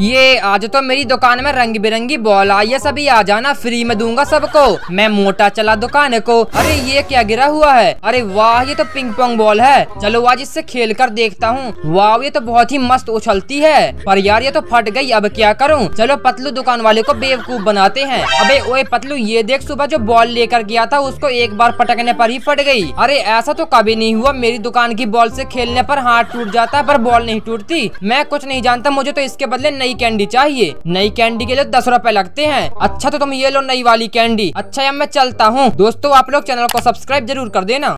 ये आज तो मेरी दुकान में रंग बिरंगी बॉल आई है सभी आ जाना फ्री में दूंगा सबको मैं मोटा चला दुकान को अरे ये क्या गिरा हुआ है अरे वाह ये तो पिंग पोंग बॉल है चलो आज इससे खेल कर देखता हूँ वाह ये तो बहुत ही मस्त उछलती है पर यार ये तो फट गई अब क्या करूँ चलो पतलू दुकान वाले को बेवकूफ बनाते हैं अबे ओए पतलू ये देख सुबह जो बॉल लेकर गया था उसको एक बार पटकने पर ही फट गई अरे ऐसा तो कभी नहीं हुआ मेरी दुकान की बॉल से खेलने पर हाथ टूट जाता है पर बॉल नहीं टूटती मैं कुछ नहीं जानता मुझे तो इसके बदले नहीं नई कैंडी चाहिए नई कैंडी के लिए तो दस रूपए लगते हैं अच्छा तो तुम ये लो नई वाली कैंडी अच्छा यार मैं चलता हूँ दोस्तों आप लोग चैनल को सब्सक्राइब जरूर कर देना